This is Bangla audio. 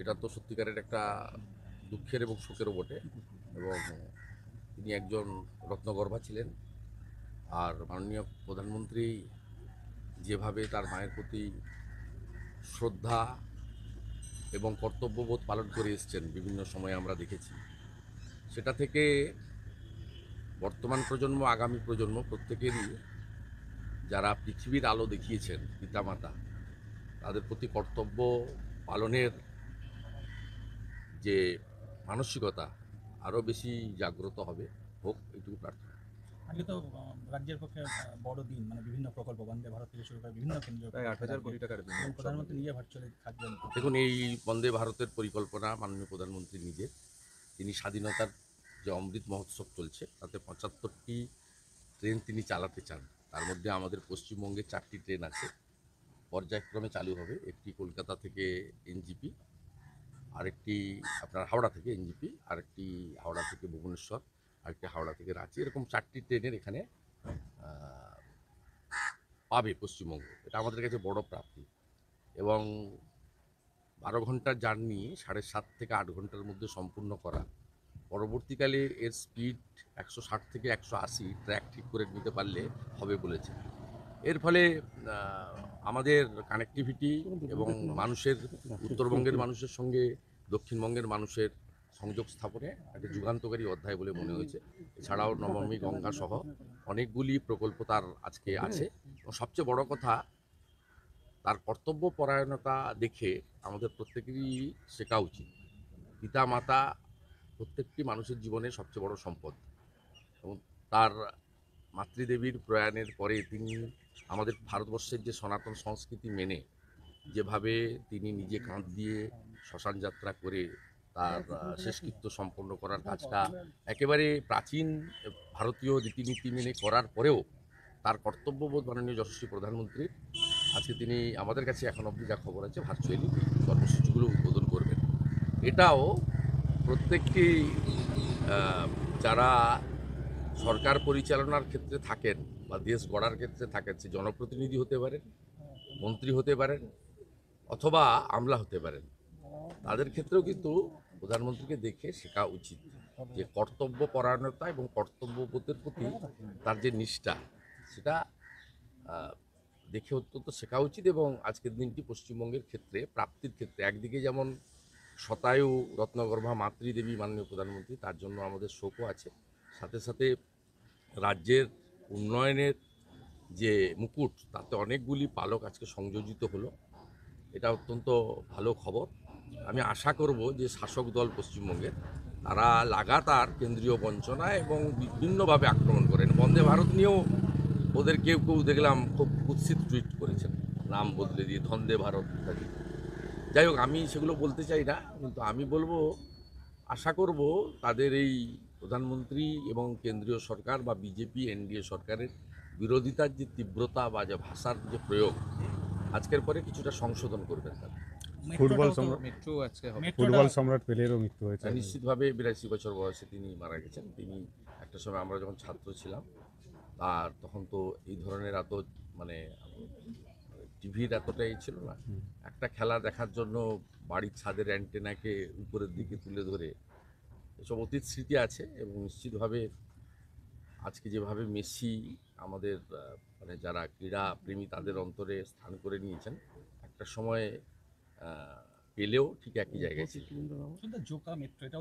এটা তো সত্যিকারের একটা দুঃখের এবং শোকেরও বটে এবং তিনি একজন রত্নগর্ভা ছিলেন আর মাননীয় প্রধানমন্ত্রী যেভাবে তার মায়ের প্রতি শ্রদ্ধা এবং কর্তব্যবোধ পালন করে এসছেন বিভিন্ন সময়ে আমরা দেখেছি সেটা থেকে বর্তমান প্রজন্ম আগামী প্রজন্ম প্রত্যেকেরই যারা পৃথিবীর আলো দেখিয়েছেন পিতামাতা তাদের প্রতি কর্তব্য পালনের যে মানসিকতা আরও বেশি জাগ্রত হবে হোক এইটুকু প্রার্থনা আজকে তো রাজ্যের পক্ষে বড় দিন মানে বিভিন্ন প্রকল্প বন্দে ভারত থেকে শুরু করে বিভিন্ন কেন্দ্রীয় আট হাজার কোটি টাকার প্রধানমন্ত্রী নিজে ভার্চুয়ালি থাকবেন দেখুন এই বন্দে ভারতের পরিকল্পনা মাননীয় প্রধানমন্ত্রী নিজে তিনি স্বাধীনতার যে অমৃত মহোৎসব চলছে তাতে পঁচাত্তরটি ট্রেন তিনি চালাতে চান তার মধ্যে আমাদের পশ্চিমবঙ্গে চারটি ট্রেন আছে পর্যায়ক্রমে চালু হবে একটি কলকাতা থেকে এনজিপি আরেকটি আপনার হাওড়া থেকে এনজিপি আরেকটি হাওড়া থেকে ভুবনেশ্বর আরেকটি হাওড়া থেকে রাঁচি এরকম চারটি ট্রেনের এখানে পাবে পশ্চিমবঙ্গ এটা আমাদের কাছে বড় প্রাপ্তি এবং বারো ঘন্টার জার্নি সাড়ে সাত থেকে আট ঘন্টার মধ্যে সম্পূর্ণ করা পরবর্তীকালে এর স্পিড একশো ষাট থেকে একশো আশি ট্র্যাক ঠিক করে নিতে পারলে হবে বলেছে এর ফলে আমাদের কানেকটিভিটি এবং মানুষের উত্তরবঙ্গের মানুষের সঙ্গে দক্ষিণবঙ্গের মানুষের সংযোগ স্থাপনে একটা যুগান্তকারী অধ্যায় বলে মনে হয়েছে এছাড়াও নবমী গঙ্গা সহ অনেকগুলি প্রকল্প তার আজকে আছে এবং সবচেয়ে বড় কথা তার কর্তব্য পরায়ণতা দেখে আমাদের প্রত্যেকেরই শেখা উচিত পিতা মাতা প্রত্যেকটি মানুষের জীবনে সবচেয়ে বড় সম্পদ এবং তার মাতৃদেবীর প্রয়াণের পরে তিনি আমাদের ভারতবর্ষের যে সনাতন সংস্কৃতি মেনে যেভাবে তিনি নিজে কাঁধ দিয়ে শ্মশান যাত্রা করে তার শেষকৃত্য সম্পন্ন করার কাজটা একেবারে প্রাচীন ভারতীয় রীতিনীতি মেনে করার পরেও তার কর্তব্যবোধ মাননীয় যশস্বী প্রধানমন্ত্রী আজকে তিনি আমাদের কাছে এখন অব্দি যা খবর আছে ভার্চুয়ালি কর্মসূচিগুলো উদ্বোধন করবেন এটাও প্রত্যেকটি যারা সরকার পরিচালনার ক্ষেত্রে থাকেন বা দেশ গড়ার ক্ষেত্রে থাকেন সে জনপ্রতিনিধি হতে পারেন মন্ত্রী হতে পারেন অথবা আমলা হতে পারেন তাদের ক্ষেত্রেও কিন্তু প্রধানমন্ত্রীকে দেখে শেখা উচিত যে কর্তব্য পরায়ণতা এবং কর্তব্যবোধের প্রতি তার যে নিষ্ঠা সেটা দেখে অত্যন্ত শেখা উচিত এবং আজকের দিনটি পশ্চিমবঙ্গের ক্ষেত্রে প্রাপ্তির ক্ষেত্রে একদিকে যেমন শতায়ু রত্নগর্ভা মাতৃদেবী মাননীয় প্রধানমন্ত্রী তার জন্য আমাদের শোকও আছে সাথে সাথে রাজ্যের উন্নয়নের যে মুকুট তাতে অনেকগুলি পালক আজকে সংযোজিত হলো এটা অত্যন্ত ভালো খবর আমি আশা করব যে শাসক দল পশ্চিমবঙ্গের তারা লাগাতার কেন্দ্রীয় বঞ্চনা এবং বিভিন্নভাবে আক্রমণ করেন বন্দে ভারত নিয়েও ওদের কেউ কেউ দেখলাম খুব উৎসিত টুইট করেছেন নাম বদলে দিয়ে ধন্দে ভারত ইত্যাদি যাই হোক আমি সেগুলো বলতে চাই না কিন্তু আমি বলবো আশা করব তাদের এই প্রধানমন্ত্রী এবং কেন্দ্রীয় সরকার বা বিজেপি এনডিএ সরকারের বিরোধিতার যে তীব্রতা বা যে ভাষার যে প্রয়োগ আজকের পরে কিছুটা সংশোধন করবেন তারা ফুটবল ফুটবল সম্রাট পেলেরও মৃত্যু হয়েছে হ্যাঁ, নিশ্চিতভাবে বিরাশি বছর বয়সে তিনি মারা গেছেন তিনি একটা সময় আমরা যখন ছাত্র ছিলাম আর তখন তো এই ধরনের এত মানে টিভির এতটাই ছিল না একটা খেলা দেখার জন্য বাড়ির ছাদের অ্যান্টেনাকে উপরের দিকে তুলে ধরে এসব অতীত স্মৃতি আছে এবং নিশ্চিতভাবে আজকে যেভাবে মেসি আমাদের মানে যারা ক্রীড়া প্রেমী তাদের অন্তরে স্থান করে নিয়েছেন একটা সময়ে পেলেও ঠিক একই জায়গায় ছিল জোকা মেট্রো এটাও